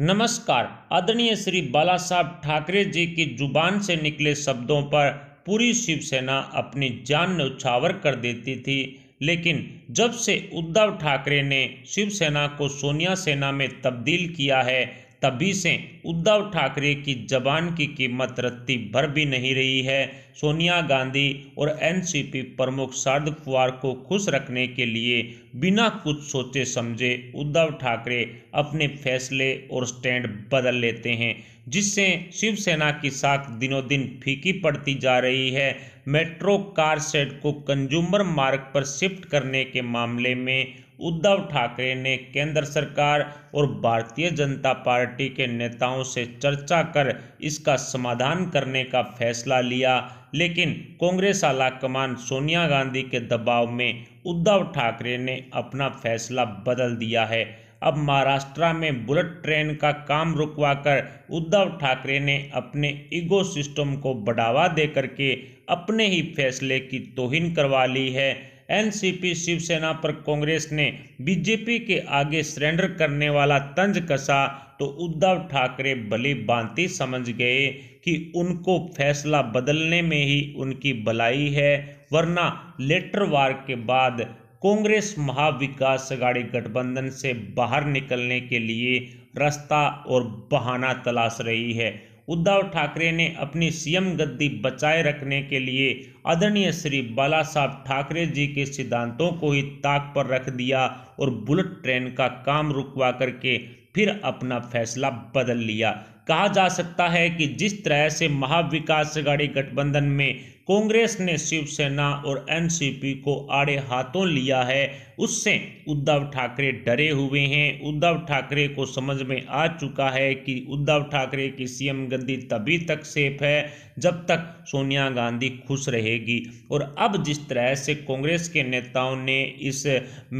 नमस्कार आदरणीय श्री बाला साहब ठाकरे जी की जुबान से निकले शब्दों पर पूरी शिवसेना अपनी जान उछावर कर देती थी लेकिन जब से उद्धव ठाकरे ने शिवसेना को सोनिया सेना में तब्दील किया है तभी से उद्धव ठाकरे की जबान की कीमत रत्ती भर भी नहीं रही है सोनिया गांधी और एनसीपी प्रमुख शारद पवार को खुश रखने के लिए बिना कुछ सोचे समझे उद्धव ठाकरे अपने फैसले और स्टैंड बदल लेते हैं जिससे शिवसेना की साख दिनों दिन फीकी पड़ती जा रही है मेट्रो कार सेट को कंज्यूमर मार्ग पर शिफ्ट करने के मामले में उद्धव ठाकरे ने केंद्र सरकार और भारतीय जनता पार्टी के नेताओं से चर्चा कर इसका समाधान करने का फैसला लिया लेकिन कांग्रेस आला कमान सोनिया गांधी के दबाव में उद्धव ठाकरे ने अपना फैसला बदल दिया है अब महाराष्ट्र में बुलेट ट्रेन का काम रुकवाकर उद्धव ठाकरे ने अपने इगो सिस्टम को बढ़ावा देकर के अपने ही फैसले की तोहिन करवा ली है एनसीपी शिवसेना पर कांग्रेस ने बीजेपी के आगे सरेंडर करने वाला तंज कसा तो उद्धव ठाकरे भली भांति समझ गए कि उनको फैसला बदलने में ही उनकी भलाई है वरना लेटर वार के बाद कांग्रेस महाविकास अघाड़ी गठबंधन से बाहर निकलने के लिए रास्ता और बहाना तलाश रही है उद्धव ठाकरे ने अपनी सीएम गद्दी बचाए रखने के लिए आदरणीय श्री बाला साहब ठाकरे जी के सिद्धांतों को ही ताक पर रख दिया और बुलेट ट्रेन का काम रुकवा करके फिर अपना फैसला बदल लिया कहा जा सकता है कि जिस तरह से महाविकास अघाड़ी गठबंधन में कांग्रेस ने शिवसेना और एनसीपी को आड़े हाथों लिया है उससे उद्धव ठाकरे डरे हुए हैं उद्धव ठाकरे को समझ में आ चुका है कि उद्धव ठाकरे की सीएम गद्दी तभी तक सेफ है जब तक सोनिया गांधी खुश रहेगी और अब जिस तरह से कांग्रेस के नेताओं ने इस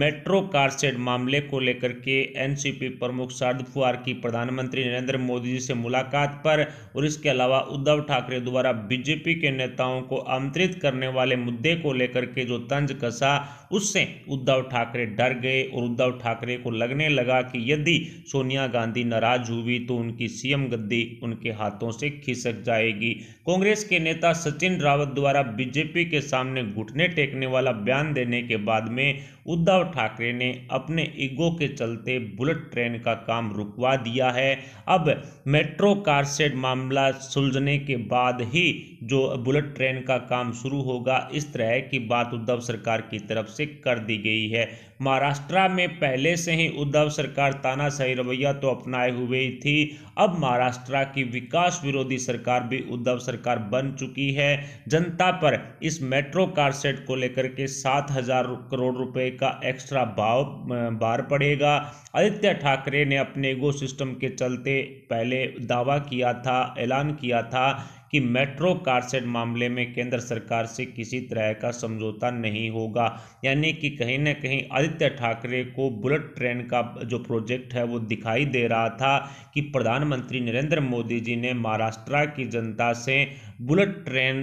मेट्रो कारसेड मामले को लेकर के एनसीपी प्रमुख शारद पवार की प्रधानमंत्री नरेंद्र मोदी जी से मुलाकात पर और इसके अलावा उद्धव ठाकरे द्वारा बीजेपी के नेताओं को आमंत्रित करने वाले मुद्दे को लेकर के जो तंज कसा उससे उद्धव ठाकरे डर गए और उद्धव ठाकरे को लगने लगा कि यदि सोनिया गांधी नाराज हुई तो उनकी सीएम गद्दी उनके हाथों से खिसक जाएगी कांग्रेस के नेता सचिन रावत द्वारा बीजेपी के सामने घुटने टेकने वाला बयान देने के बाद में उद्धव ठाकरे ने अपने ईगो के चलते बुलेट ट्रेन का काम रुकवा दिया है अब मेट्रो कारशेड मामला सुलझने के बाद ही जो बुलेट ट्रेन का काम शुरू होगा इस तरह की बात उद्धव सरकार की तरफ से कर दी गई है महाराष्ट्र में पहले से ही उद्धव सरकार तानाशाही रवैया तो अपनाए हुए ही थी अब महाराष्ट्र की विकास विरोधी सरकार भी उद्धव सरकार बन चुकी है जनता पर इस मेट्रो कारशेड को लेकर के सात हजार करोड़ रुपए का एक्स्ट्रा भाव बार पड़ेगा आदित्य ठाकरे ने अपने गो सिस्टम के चलते पहले दावा किया था ऐलान किया था कि मेट्रो कारसेट मामले में केंद्र सरकार से किसी तरह का समझौता नहीं होगा यानी कि कहीं ना कहीं आदित्य ठाकरे को बुलेट ट्रेन का जो प्रोजेक्ट है वो दिखाई दे रहा था कि प्रधानमंत्री नरेंद्र मोदी जी ने महाराष्ट्र की जनता से बुलेट ट्रेन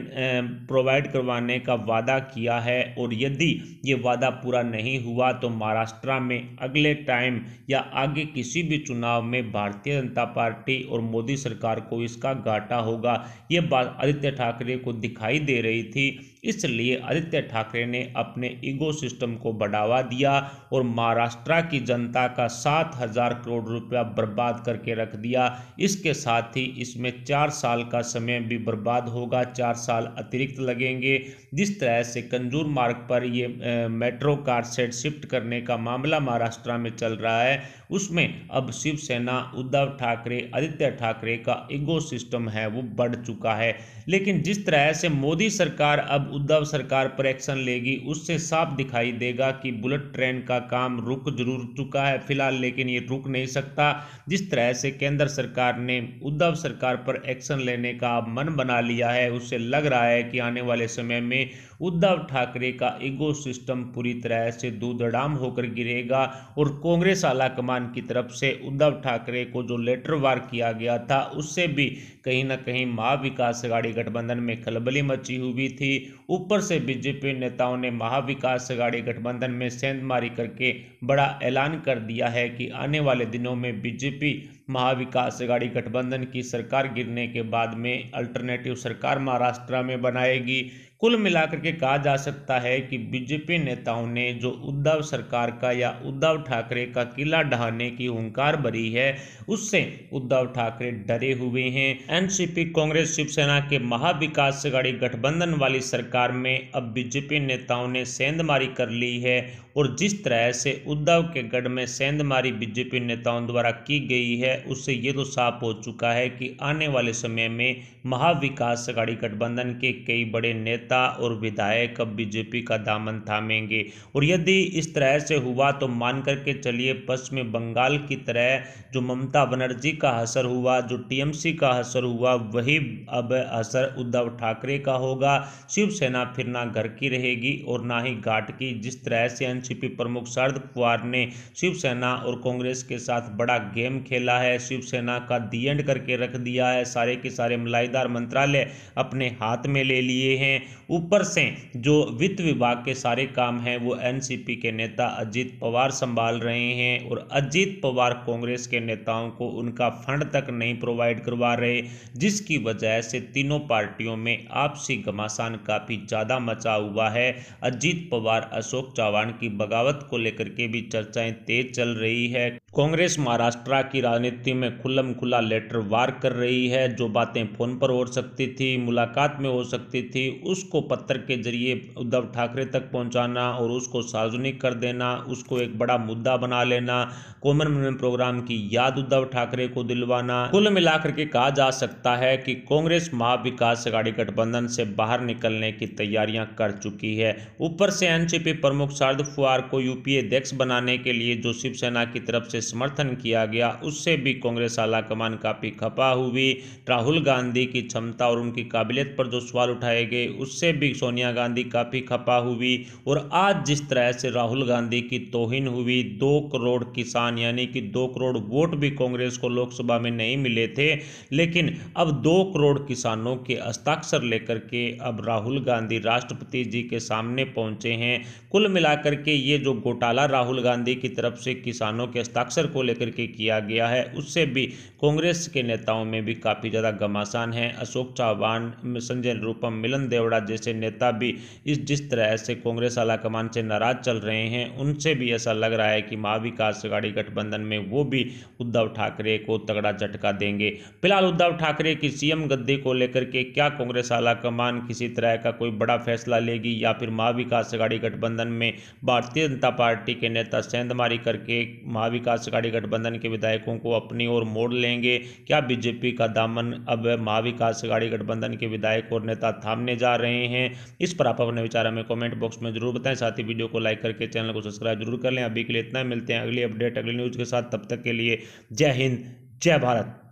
प्रोवाइड करवाने का वादा किया है और यदि ये वादा पूरा नहीं हुआ तो महाराष्ट्र में अगले टाइम या आगे किसी भी चुनाव में भारतीय जनता पार्टी और मोदी सरकार को इसका घाटा होगा ये बात आदित्य ठाकरे को दिखाई दे रही थी इसलिए आदित्य ठाकरे ने अपने ईगो सिस्टम को बढ़ावा दिया और महाराष्ट्र की जनता का सात हजार करोड़ रुपया बर्बाद करके रख दिया इसके साथ ही इसमें चार साल का समय भी बर्बाद बाद होगा चार साल अतिरिक्त लगेंगे जिस तरह से कंजूर मार्ग पर ये मेट्रो कार सेट शिफ्ट करने का मामला महाराष्ट्र में चल रहा है उसमें अब शिवसेना उद्धव ठाकरे आदित्य ठाकरे का इगो सिस्टम है वो बढ़ चुका है लेकिन जिस तरह से मोदी सरकार अब उद्धव सरकार पर एक्शन लेगी उससे साफ दिखाई देगा कि बुलेट ट्रेन का काम रुक जरूर चुका है फिलहाल लेकिन ये रुक नहीं सकता जिस तरह से केंद्र सरकार ने उद्धव सरकार पर एक्शन लेने का मन बना लिया लिया है उससे लग रहा है कि आने वाले समय में उद्धव ठाकरे का इगो सिस्टम पूरी तरह से दूधड़ाम होकर गिरेगा और कांग्रेस आला कमान की तरफ से उद्धव ठाकरे को जो लेटर वार किया गया था उससे भी कहीं ना कहीं महाविकास अघाड़ी गठबंधन में खलबली मची हुई थी ऊपर से बीजेपी नेताओं ने महाविकास अघाड़ी गठबंधन में सेंधमारी करके बड़ा ऐलान कर दिया है कि आने वाले दिनों में बीजेपी महाविकास अघाड़ी गठबंधन की सरकार गिरने के बाद में अल्टरनेटिव सरकार महाराष्ट्र में बनाएगी कुल मिलाकर के कहा जा सकता है कि बीजेपी नेताओं ने जो उद्धव सरकार का या उद्धव ठाकरे का किला ढहाने की हंकार भरी है उससे उद्धव ठाकरे डरे हुए हैं एनसीपी कांग्रेस शिवसेना के महाविकास अघाड़ी गठबंधन वाली सरकार में अब बीजेपी नेताओं ने सेंधमारी कर ली है और जिस तरह से उद्धव के गढ़ में सेंधमारी बीजेपी नेताओं द्वारा की गई है उससे ये तो साफ हो चुका है कि आने वाले समय में महाविकास अघाड़ी गठबंधन के कई बड़े नेता नेता और विधायक अब बीजेपी का दामन थामेंगे और यदि इस तरह से हुआ तो मान करके चलिए पश्चिम बंगाल की तरह जो ममता बनर्जी का असर हुआ जो टीएमसी का असर हुआ वही अब असर उद्धव ठाकरे का होगा शिवसेना फिर ना घर की रहेगी और ना ही घाट की जिस तरह से एनसीपी प्रमुख शरद पवार ने शिवसेना और कांग्रेस के साथ बड़ा गेम खेला है शिवसेना का दी एंड करके रख दिया है सारे के सारे मलाईदार मंत्रालय अपने हाथ में ले लिए हैं ऊपर से जो वित्त विभाग के सारे काम हैं वो एनसीपी के नेता अजीत पवार संभाल रहे हैं और अजीत पवार कांग्रेस के नेताओं को उनका फंड तक नहीं प्रोवाइड करवा रहे जिसकी वजह से तीनों पार्टियों में आपसी घमासान काफ़ी ज़्यादा मचा हुआ है अजीत पवार अशोक चौहान की बगावत को लेकर के भी चर्चाएं तेज चल रही है कांग्रेस महाराष्ट्र की राजनीति में खुलम खुला लेटर वार कर रही है जो बातें फ़ोन पर हो सकती थी मुलाकात में हो सकती थी उसको उसको पत्र के जरिए उद्धव ठाकरे तक पहुंचाना और उसको सार्वजनिक कर देना उसको एक बड़ा मुद्दा बना लेना कॉमन मूवमेंट प्रोग्राम की याद उद्धव ठाकरे को दिलवाना कुल मिलाकर के कहा जा सकता है कि कांग्रेस महाविकास अघाड़ी गठबंधन से बाहर निकलने की तैयारियां कर चुकी है ऊपर से एनसीपी प्रमुख शरद फुआर को यूपीए अध्यक्ष बनाने के लिए जो शिवसेना की तरफ से समर्थन किया गया उससे भी कांग्रेस आला कमान काफी खपा हुई राहुल गांधी की क्षमता और उनकी काबिलियत पर जो सवाल उठाए गए उससे उससे भी सोनिया गांधी काफ़ी खपा हुई और आज जिस तरह से राहुल गांधी की तोहिन हुई दो करोड़ किसान यानी कि दो करोड़ वोट भी कांग्रेस को लोकसभा में नहीं मिले थे लेकिन अब दो करोड़ किसानों के हस्ताक्षर लेकर के अब राहुल गांधी राष्ट्रपति जी के सामने पहुंचे हैं कुल मिलाकर के ये जो घोटाला राहुल गांधी की तरफ से किसानों के हस्ताक्षर को लेकर के किया गया है उससे भी कांग्रेस के नेताओं में भी काफ़ी ज़्यादा घमासान है अशोक चौहान संजय रूपम मिलन देवड़ा जैसे नेता भी इस जिस तरह से कांग्रेस आलाकमान से नाराज चल रहे हैं उनसे भी ऐसा लग रहा है कि महाविकास अघाड़ी गठबंधन में वो भी उद्धव ठाकरे को तगड़ा झटका देंगे फिलहाल उद्धव ठाकरे की सीएम गद्दी को लेकर के क्या कांग्रेस आलाकमान किसी तरह का कोई बड़ा फैसला लेगी या फिर महाविकास अघाड़ी गठबंधन में भारतीय जनता पार्टी के नेता सेंधमारी करके महाविकास अघाड़ी गठबंधन के विधायकों को अपनी ओर मोड़ लेंगे क्या बीजेपी का दामन अब महाविकास अघाड़ी गठबंधन के विधायक और नेता थामने जा रहे हैं रहे हैं इस पर आप अपने विचार हमें कॉमेंट बॉक्स में जरूर बताएं साथ ही वीडियो को लाइक करके चैनल को सब्सक्राइब जरूर कर लें अभी के लिए इतना मिलते हैं अगली अपडेट अगली न्यूज़ के साथ तब तक के लिए जय हिंद जय भारत